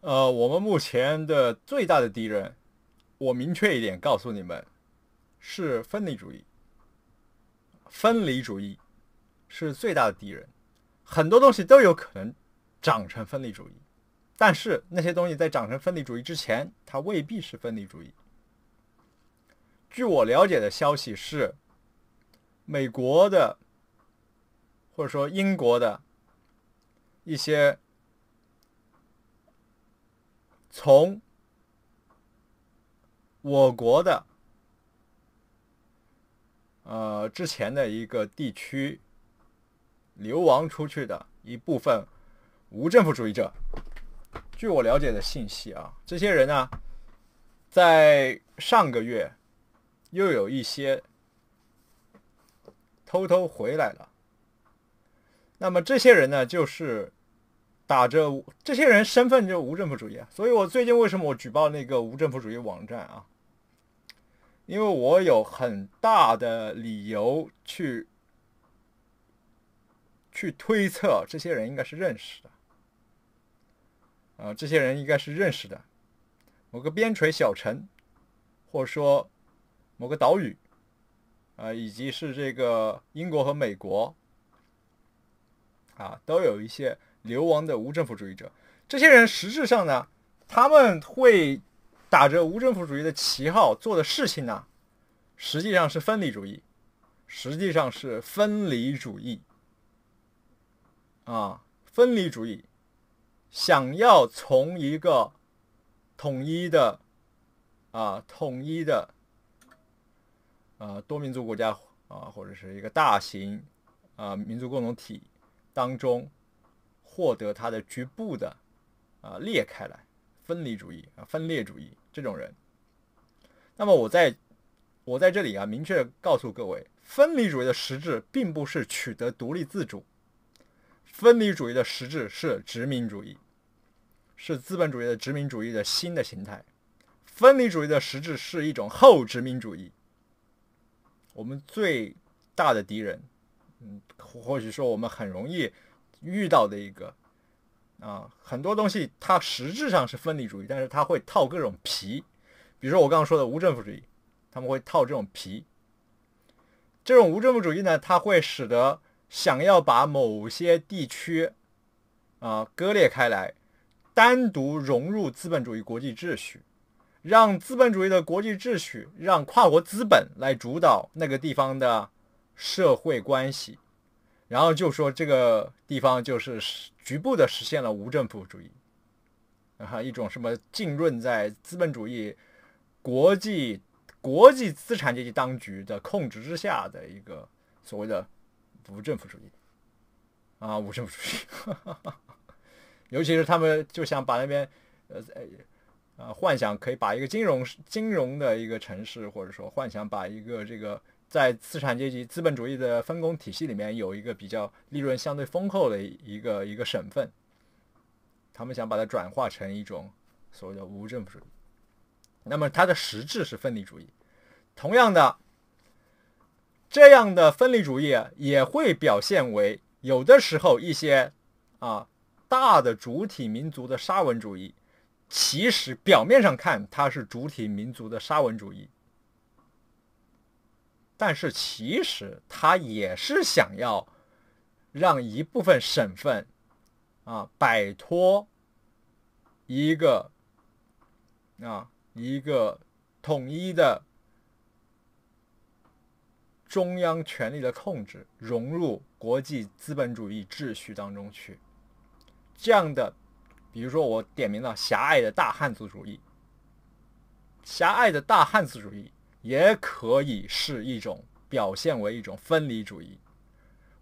呃，我们目前的最大的敌人，我明确一点告诉你们，是分离主义。分离主义是最大的敌人，很多东西都有可能长成分离主义，但是那些东西在长成分离主义之前，它未必是分离主义。据我了解的消息是，美国的或者说英国的一些。从我国的呃之前的一个地区流亡出去的一部分无政府主义者，据我了解的信息啊，这些人呢，在上个月又有一些偷偷回来了。那么这些人呢，就是。打着这些人身份就是无政府主义，啊，所以我最近为什么我举报那个无政府主义网站啊？因为我有很大的理由去去推测这些人应该是认识的，呃，这些人应该是认识的某个边陲小城，或者说某个岛屿，啊，以及是这个英国和美国，啊，都有一些。流亡的无政府主义者，这些人实质上呢，他们会打着无政府主义的旗号做的事情呢，实际上是分离主义，实际上是分离主义，啊，分离主义，想要从一个统一的啊统一的啊多民族国家啊或者是一个大型啊民族共同体当中。获得它的局部的，啊裂开来，分离主义啊分裂主义这种人。那么我在我在这里啊，明确告诉各位，分离主义的实质并不是取得独立自主，分离主义的实质是殖民主义，是资本主义的殖民主义的新的形态。分离主义的实质是一种后殖民主义。我们最大的敌人，嗯，或许说我们很容易。遇到的一个啊，很多东西它实质上是分离主义，但是它会套各种皮。比如说我刚刚说的无政府主义，他们会套这种皮。这种无政府主义呢，它会使得想要把某些地区啊割裂开来，单独融入资本主义国际秩序，让资本主义的国际秩序，让跨国资本来主导那个地方的社会关系。然后就说这个地方就是局部的实现了无政府主义，啊，一种什么浸润在资本主义国际国际资产阶级当局的控制之下的一个所谓的无政府主义啊，无政府主义，尤其是他们就想把那边呃呃幻想可以把一个金融金融的一个城市，或者说幻想把一个这个。在资产阶级资本主义的分工体系里面，有一个比较利润相对丰厚的一个一个省份，他们想把它转化成一种所谓的无政府主义。那么它的实质是分离主义。同样的，这样的分离主义也会表现为有的时候一些啊大的主体民族的沙文主义。其实表面上看，它是主体民族的沙文主义。但是其实他也是想要让一部分省份啊摆脱一个啊一个统一的中央权力的控制，融入国际资本主义秩序当中去。这样的，比如说我点名了狭隘的大汉族主义，狭隘的大汉族主义。也可以是一种表现为一种分离主义，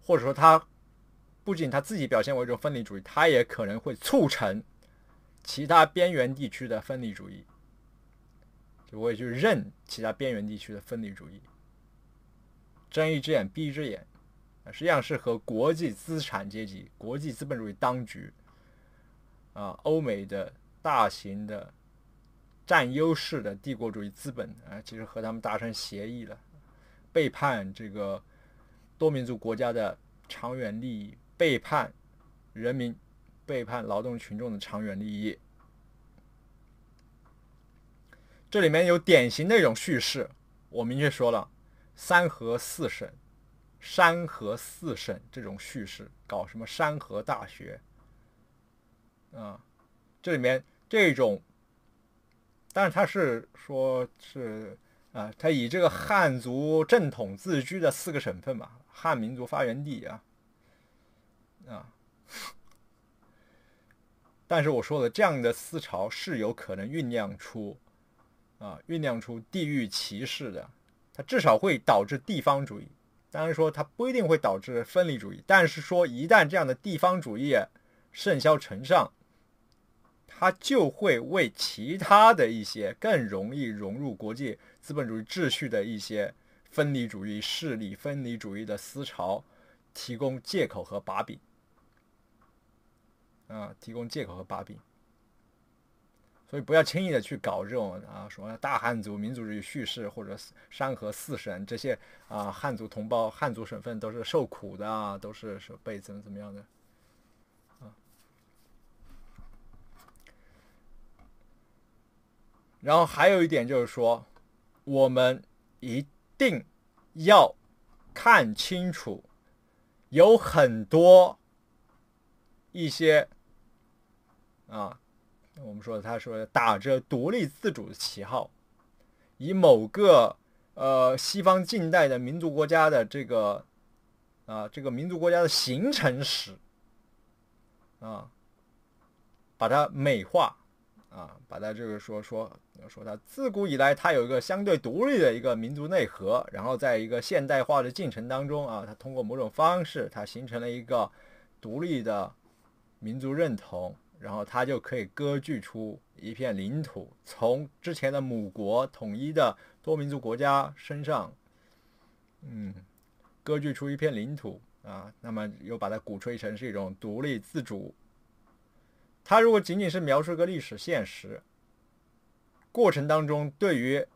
或者说他不仅他自己表现为一种分离主义，他也可能会促成其他边缘地区的分离主义，就会去认其他边缘地区的分离主义，睁一只眼闭一只眼，实际上是和国际资产阶级、国际资本主义当局啊、欧美的大型的。占优势的帝国主义资本啊，其实和他们达成协议了，背叛这个多民族国家的长远利益，背叛人民，背叛劳动群众的长远利益。这里面有典型的一种叙事，我明确说了，三河四省，三河四省这种叙事，搞什么山河大学啊？这里面这种。但是他是说，是啊，他以这个汉族正统自居的四个省份嘛，汉民族发源地啊，啊。但是我说了，这样的思潮是有可能酝酿出，啊，酝酿出地域歧视的，它至少会导致地方主义。当然说，它不一定会导致分离主义，但是说一旦这样的地方主义盛嚣尘上。它就会为其他的一些更容易融入国际资本主义秩序的一些分离主义势力、分离主义的思潮提供借口和把柄，啊，提供借口和把柄。所以不要轻易的去搞这种啊，什么大汉族民族主义叙事或者山河四省这些啊，汉族同胞、汉族省份都是受苦的啊，都是是被怎么怎么样的。然后还有一点就是说，我们一定要看清楚，有很多一些啊，我们说他说打着独立自主的旗号，以某个呃西方近代的民族国家的这个啊这个民族国家的形成史啊，把它美化。啊，把它这个说说说它自古以来，它有一个相对独立的一个民族内核，然后在一个现代化的进程当中啊，它通过某种方式，它形成了一个独立的民族认同，然后它就可以割据出一片领土，从之前的母国统一的多民族国家身上，嗯，割据出一片领土啊，那么又把它鼓吹成是一种独立自主。他如果仅仅是描述一个历史现实，过程当中对于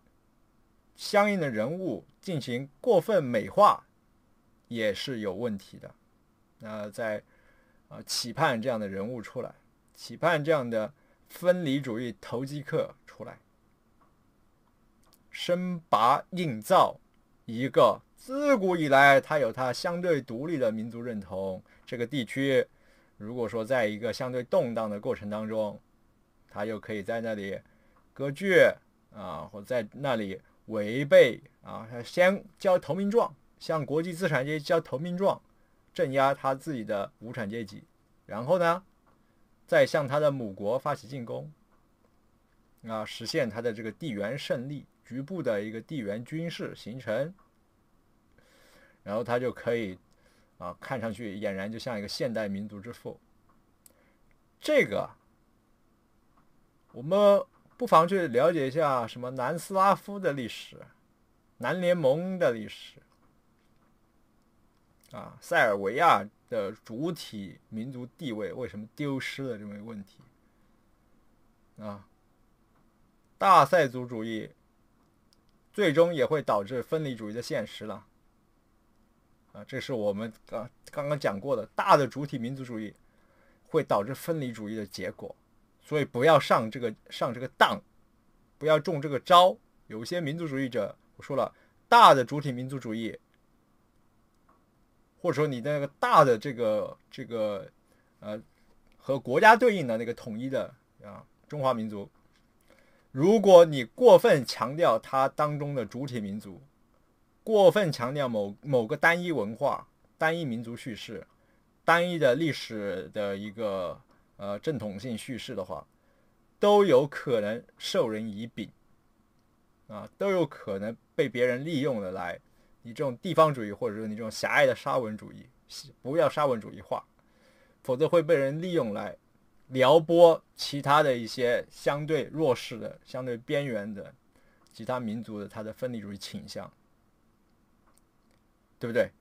相应的人物进行过分美化，也是有问题的。那在啊，期盼这样的人物出来，期盼这样的分离主义投机客出来，深拔硬造一个自古以来他有他相对独立的民族认同这个地区。如果说在一个相对动荡的过程当中，他又可以在那里割据啊，或在那里违背啊，他先交投名状，向国际资产阶级交投名状，镇压他自己的无产阶级，然后呢，再向他的母国发起进攻，啊，实现他的这个地缘胜利，局部的一个地缘军事形成，然后他就可以。啊，看上去俨然就像一个现代民族之父。这个，我们不妨去了解一下什么南斯拉夫的历史，南联盟的历史。啊，塞尔维亚的主体民族地位为什么丢失了这么一个问题。啊，大塞族主义最终也会导致分离主义的现实了。啊，这是我们刚刚刚讲过的，大的主体民族主义会导致分离主义的结果，所以不要上这个上这个当，不要中这个招。有些民族主义者，我说了，大的主体民族主义，或者说你的那个大的这个这个呃和国家对应的那个统一的啊中华民族，如果你过分强调它当中的主体民族。过分强调某某个单一文化、单一民族叙事、单一的历史的一个呃正统性叙事的话，都有可能授人以柄，啊，都有可能被别人利用了来你这种地方主义，或者说你这种狭隘的沙文主义，不要沙文主义化，否则会被人利用来撩拨其他的一些相对弱势的、相对边缘的其他民族的它的分离主义倾向。对不对？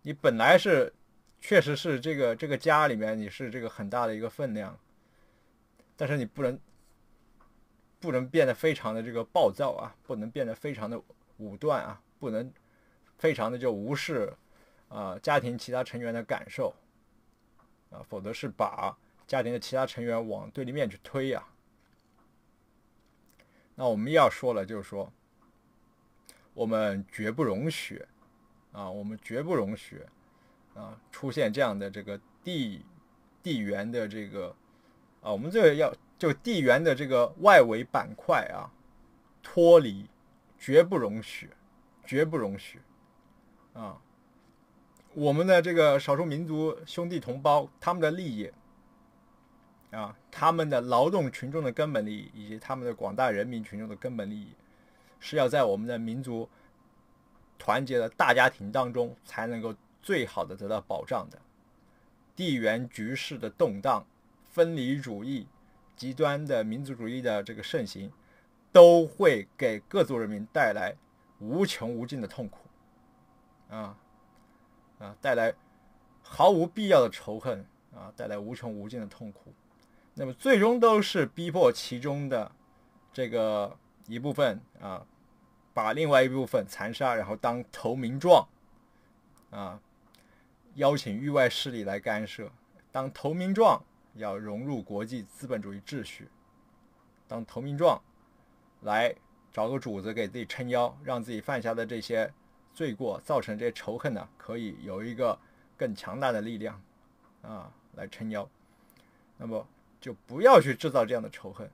你本来是，确实是这个这个家里面你是这个很大的一个分量，但是你不能，不能变得非常的这个暴躁啊，不能变得非常的武断啊，不能非常的就无视啊家庭其他成员的感受啊，否则是把家庭的其他成员往对立面去推呀。那我们要说了，就是说，我们绝不容许。啊，我们绝不容许啊出现这样的这个地地缘的这个啊，我们这个要就地缘的这个外围板块啊脱离，绝不容许，绝不容许啊！我们的这个少数民族兄弟同胞他们的利益啊，他们的劳动群众的根本利益以及他们的广大人民群众的根本利益，是要在我们的民族。团结的大家庭当中，才能够最好的得到保障的。地缘局势的动荡、分离主义、极端的民族主义的这个盛行，都会给各族人民带来无穷无尽的痛苦，啊，啊，带来毫无必要的仇恨，啊，带来无穷无尽的痛苦。那么，最终都是逼迫其中的这个一部分啊。把另外一部分残杀，然后当投名状，啊，邀请域外势力来干涉，当投名状，要融入国际资本主义秩序，当投名状，来找个主子给自己撑腰，让自己犯下的这些罪过、造成这些仇恨呢，可以有一个更强大的力量啊来撑腰。那么就不要去制造这样的仇恨，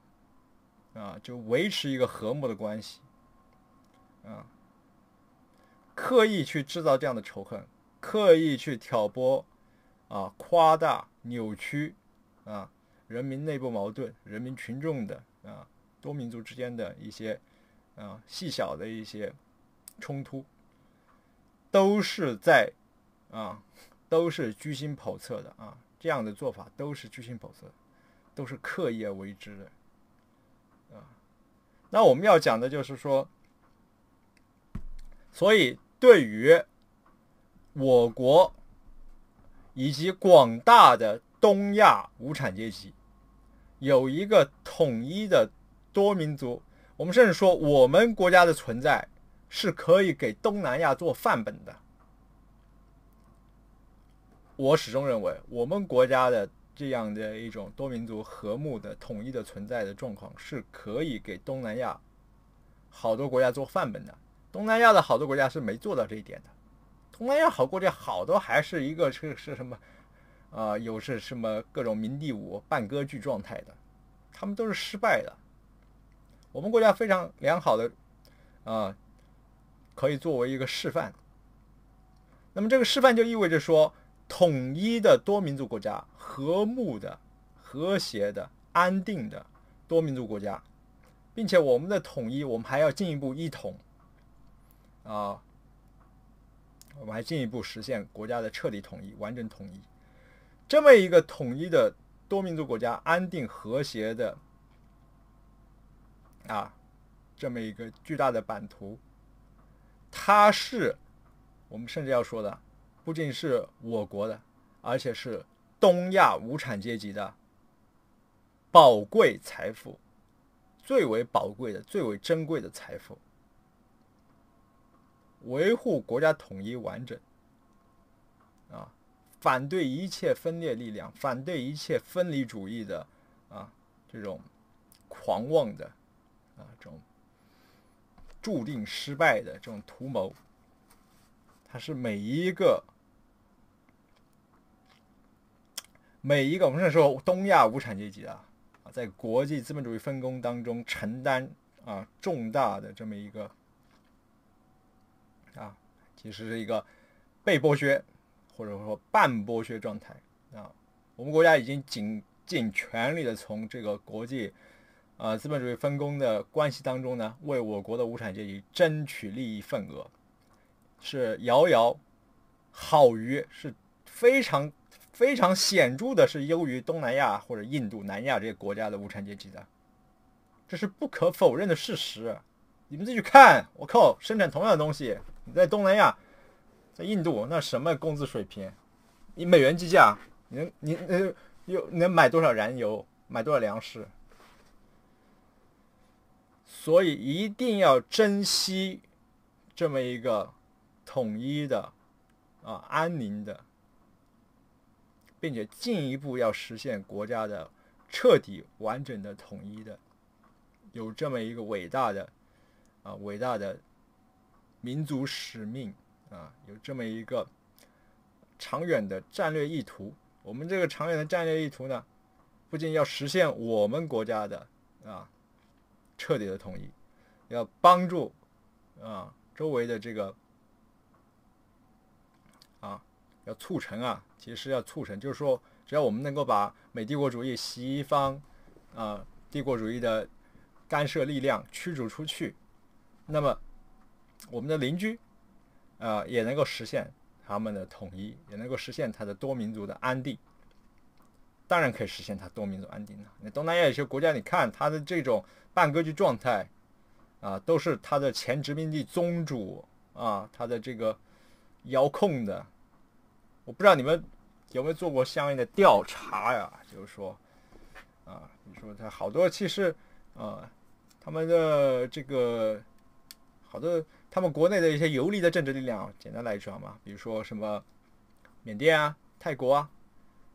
啊，就维持一个和睦的关系。啊，刻意去制造这样的仇恨，刻意去挑拨，啊，夸大、扭曲，啊，人民内部矛盾、人民群众的啊，多民族之间的一些啊，细小的一些冲突，都是在啊，都是居心叵测的啊，这样的做法都是居心叵测，都是刻意为之的啊。那我们要讲的就是说。所以，对于我国以及广大的东亚无产阶级，有一个统一的多民族，我们甚至说我们国家的存在是可以给东南亚做范本的。我始终认为，我们国家的这样的一种多民族和睦的统一的存在的状况，是可以给东南亚好多国家做范本的。东南亚的好多国家是没做到这一点的。东南亚好国家好多还是一个是是什么，啊，有是什么各种民帝舞、半割据状态的，他们都是失败的。我们国家非常良好的，啊，可以作为一个示范。那么这个示范就意味着说，统一的多民族国家，和睦的、和谐的、安定的多民族国家，并且我们的统一，我们还要进一步一统。啊，我们还进一步实现国家的彻底统一、完整统一。这么一个统一的多民族国家，安定和谐的啊，这么一个巨大的版图，它是我们甚至要说的，不仅是我国的，而且是东亚无产阶级的宝贵财富，最为宝贵的、最为珍贵的财富。维护国家统一完整。啊，反对一切分裂力量，反对一切分离主义的啊这种狂妄的啊这种注定失败的这种图谋，它是每一个每一个我们说东亚无产阶级啊，在国际资本主义分工当中承担啊重大的这么一个。啊，其实是一个被剥削或者说半剥削状态啊。我们国家已经尽尽全力的从这个国际呃资本主义分工的关系当中呢，为我国的无产阶级争取利益份额，是遥遥好于，是非常非常显著的，是优于东南亚或者印度、南亚这些国家的无产阶级的，这是不可否认的事实。你们自己看，我靠，生产同样的东西。在东南亚，在印度，那什么工资水平？以美元计价，能你呃，又能买多少燃油？买多少粮食？所以一定要珍惜这么一个统一的啊安宁的，并且进一步要实现国家的彻底完整的统一的，有这么一个伟大的啊伟大的。民族使命啊，有这么一个长远的战略意图。我们这个长远的战略意图呢，不仅要实现我们国家的啊彻底的统一，要帮助啊周围的这个啊，要促成啊，其实要促成，就是说，只要我们能够把美帝国主义、西方啊帝国主义的干涉力量驱逐出去，那么。我们的邻居，呃，也能够实现他们的统一，也能够实现他的多民族的安定。当然可以实现他多民族安定啊！那东南亚有些国家，你看他的这种半割据状态，啊，都是他的前殖民地宗主啊，他的这个遥控的。我不知道你们有没有做过相应的调查呀？就是说，啊，你说他好多其实啊，他们的这个好多。他们国内的一些游离的政治力量，简单来讲嘛，比如说什么缅甸啊、泰国啊，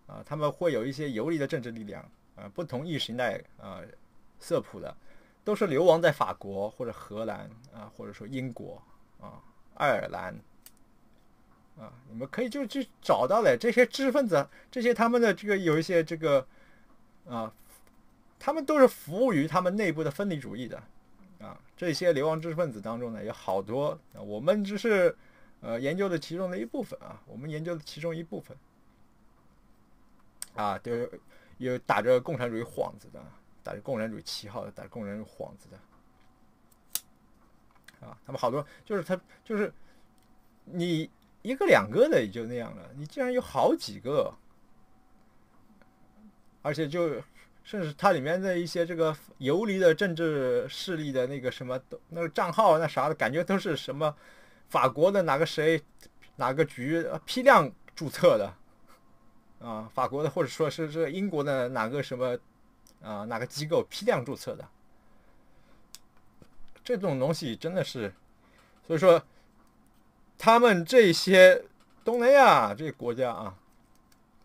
啊，他们会有一些游离的政治力量，啊，不同意识形态，啊，色谱的，都是流亡在法国或者荷兰啊，或者说英国啊、爱尔兰，啊，你们可以就去找到嘞这些知识分子，这些他们的这个有一些这个，啊，他们都是服务于他们内部的分离主义的。啊，这些流亡知识分子当中呢，有好多啊，我们只是呃研究的其中的一部分啊，我们研究的其中一部分啊，就有打着共产主义幌子的，打着共产主义旗号，打着共产主义幌子的啊，他们好多就是他就是你一个两个的也就那样了，你竟然有好几个，而且就。甚至它里面的一些这个游离的政治势力的那个什么都那个账号那啥的感觉都是什么法国的哪个谁哪个局批量注册的啊法国的或者说是是英国的哪个什么啊哪个机构批量注册的这种东西真的是所以说他们这些东南亚这国家啊。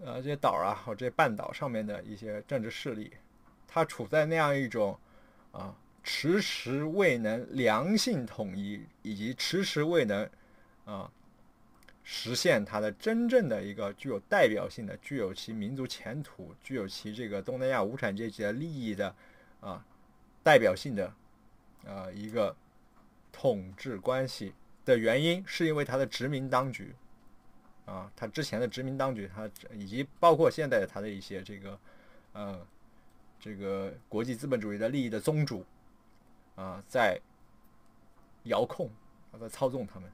呃，这些岛啊，或这些半岛上面的一些政治势力，它处在那样一种啊，迟迟未能良性统一，以及迟迟未能啊，实现它的真正的一个具有代表性的、具有其民族前途、具有其这个东南亚无产阶级的利益的啊，代表性的啊一个统治关系的原因，是因为它的殖民当局。啊，他之前的殖民当局，他以及包括现在他的一些这个，呃，这个国际资本主义的利益的宗主，啊，在遥控，啊在操纵他们。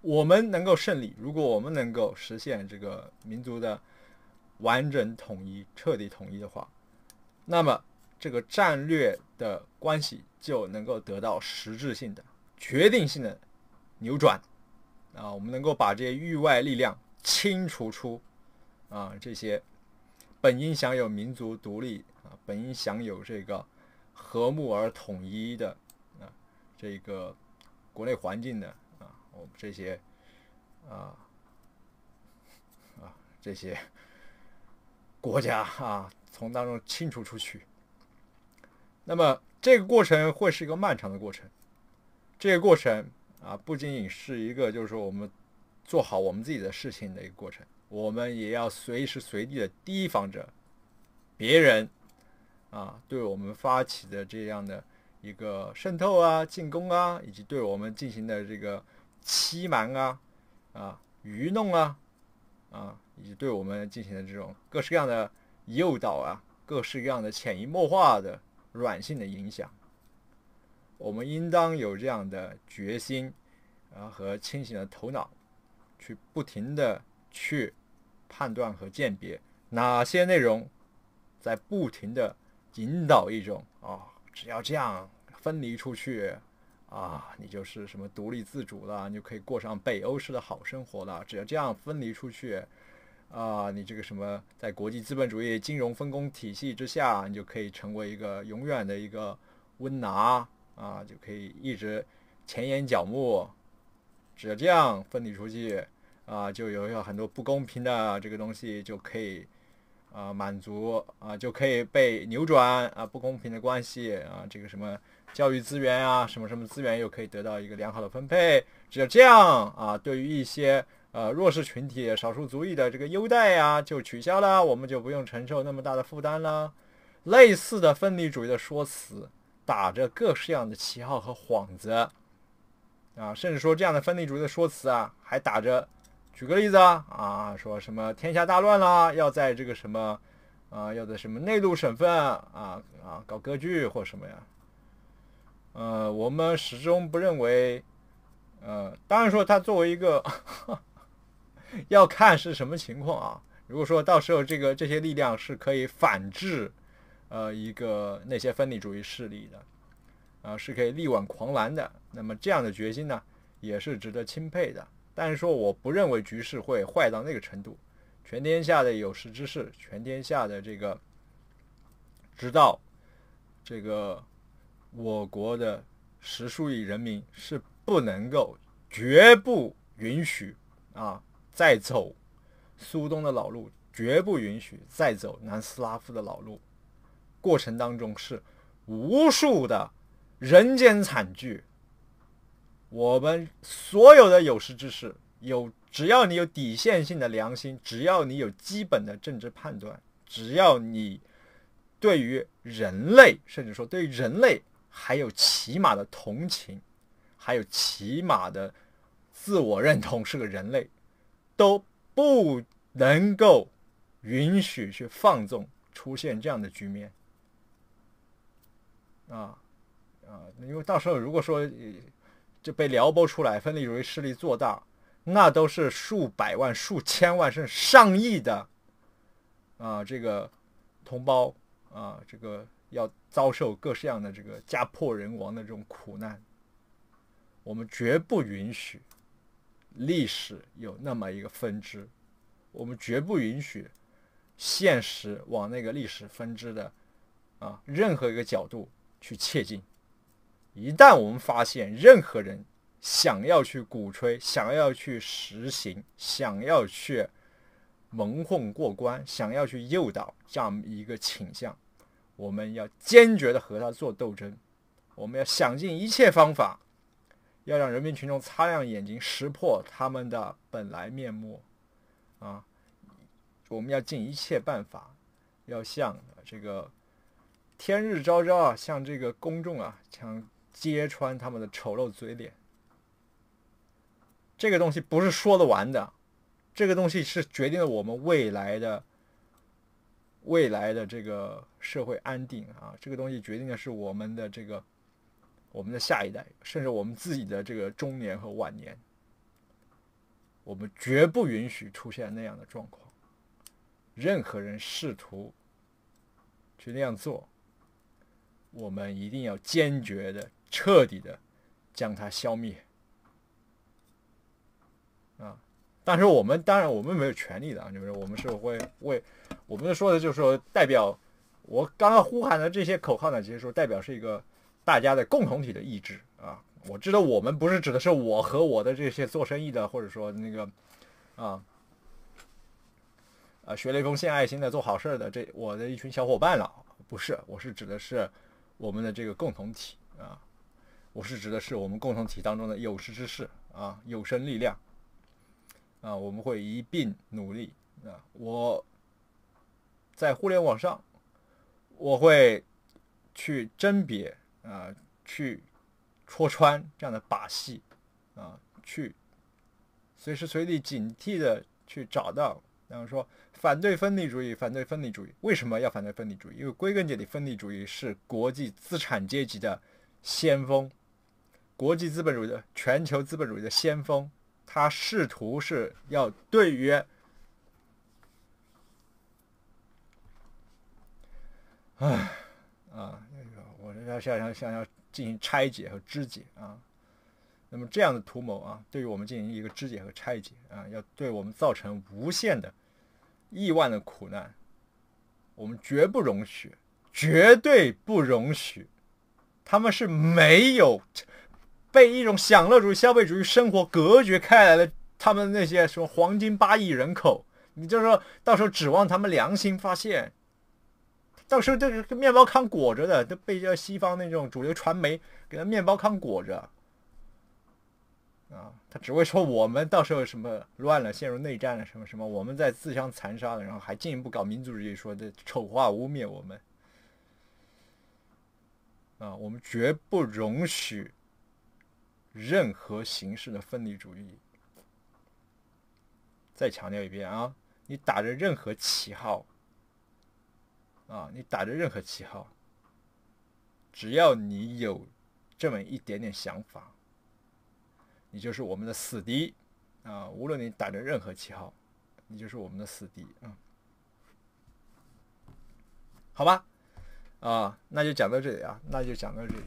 我们能够胜利，如果我们能够实现这个民族的完整统一、彻底统一的话，那么这个战略的关系就能够得到实质性的、决定性的扭转。啊，我们能够把这些域外力量清除出啊，这些本应享有民族独立啊，本应享有这个和睦而统一的啊，这个国内环境的啊，我们这些啊啊这些国家啊，从当中清除出去。那么这个过程会是一个漫长的过程，这个过程。啊，不仅仅是一个，就是说我们做好我们自己的事情的一个过程，我们也要随时随地的提防着别人啊，对我们发起的这样的一个渗透啊、进攻啊，以及对我们进行的这个欺瞒啊、啊愚弄啊、啊以及对我们进行的这种各式各样的诱导啊、各式各样的潜移默化的软性的影响。我们应当有这样的决心，啊，和清醒的头脑，去不停的去判断和鉴别哪些内容在不停的引导一种啊，只要这样分离出去，啊，你就是什么独立自主了，你就可以过上北欧式的好生活了。只要这样分离出去，啊，你这个什么在国际资本主义金融分工体系之下，你就可以成为一个永远的一个温拿。啊，就可以一直前沿角目，只要这样分离出去，啊，就有有很多不公平的这个东西就可以啊满足啊，就可以被扭转啊不公平的关系啊，这个什么教育资源啊，什么什么资源又可以得到一个良好的分配，只要这样啊，对于一些呃弱势群体、少数族裔的这个优待呀，就取消了，我们就不用承受那么大的负担了。类似的分离主义的说辞。打着各式样的旗号和幌子，啊，甚至说这样的分离主义的说辞啊，还打着，举个例子啊，啊，说什么天下大乱啦，要在这个什么啊，要在什么内陆省份啊啊搞割据或什么呀？呃，我们始终不认为，呃，当然说他作为一个，要看是什么情况啊。如果说到时候这个这些力量是可以反制。呃，一个那些分离主义势力的，啊，是可以力挽狂澜的。那么这样的决心呢，也是值得钦佩的。但是说，我不认为局势会坏到那个程度。全天下的有识之士，全天下的这个知道，这个我国的十数亿人民是不能够，绝不允许啊，再走苏东的老路，绝不允许再走南斯拉夫的老路。过程当中是无数的人间惨剧。我们所有的有识之士，有只要你有底线性的良心，只要你有基本的政治判断，只要你对于人类，甚至说对于人类还有起码的同情，还有起码的自我认同是个人类，都不能够允许去放纵出现这样的局面。啊，啊！因为到时候如果说就被撩拨出来，分离主义势力做大，那都是数百万、数千万，甚至上亿的啊，这个同胞啊，这个要遭受各式样的这个家破人亡的这种苦难。我们绝不允许历史有那么一个分支，我们绝不允许现实往那个历史分支的啊任何一个角度。去切近，一旦我们发现任何人想要去鼓吹、想要去实行、想要去蒙混过关、想要去诱导这样一个倾向，我们要坚决的和他做斗争。我们要想尽一切方法，要让人民群众擦亮眼睛，识破他们的本来面目。啊，我们要尽一切办法，要向这个。天日昭昭啊！向这个公众啊，想揭穿他们的丑陋嘴脸。这个东西不是说的完的，这个东西是决定了我们未来的、未来的这个社会安定啊！这个东西决定的是我们的这个、我们的下一代，甚至我们自己的这个中年和晚年。我们绝不允许出现那样的状况。任何人试图去那样做。我们一定要坚决的、彻底的将它消灭啊！但是我们当然我们没有权利的啊，就是我们是会为我们说的就是说代表我刚刚呼喊的这些口号呢，其实说代表是一个大家的共同体的意志啊。我知道我们不是指的是我和我的这些做生意的，或者说那个啊啊学雷锋献爱心的做好事的这我的一群小伙伴了，不是，我是指的是。我们的这个共同体啊，我是指的是我们共同体当中的有识之士啊，有生力量啊，我们会一并努力啊。我在互联网上，我会去甄别啊，去戳穿这样的把戏啊，去随时随地警惕的去找到，然后说。反对分离主义，反对分离主义，为什么要反对分离主义？因为归根结底，分离主义是国际资产阶级的先锋，国际资本主义的、全球资本主义的先锋，他试图是要对于，唉，啊，我这要要想要进行拆解和肢解啊。那么这样的图谋啊，对于我们进行一个肢解和拆解啊，要对我们造成无限的。亿万的苦难，我们绝不容许，绝对不容许。他们是没有被一种享乐主义、消费主义生活隔绝开来的。他们那些什么黄金八亿人口，你就说到时候指望他们良心发现，到时候这个面包糠裹着的，都被这西方那种主流传媒给他面包糠裹着。啊，他只会说我们到时候什么乱了，陷入内战了，什么什么，我们在自相残杀了，然后还进一步搞民族主义，说的丑化污蔑我们。啊，我们绝不容许任何形式的分离主义。再强调一遍啊，你打着任何旗号，啊，你打着任何旗号，只要你有这么一点点想法。你就是我们的死敌啊！无论你打着任何旗号，你就是我们的死敌，嗯，好吧，啊，那就讲到这里啊，那就讲到这里。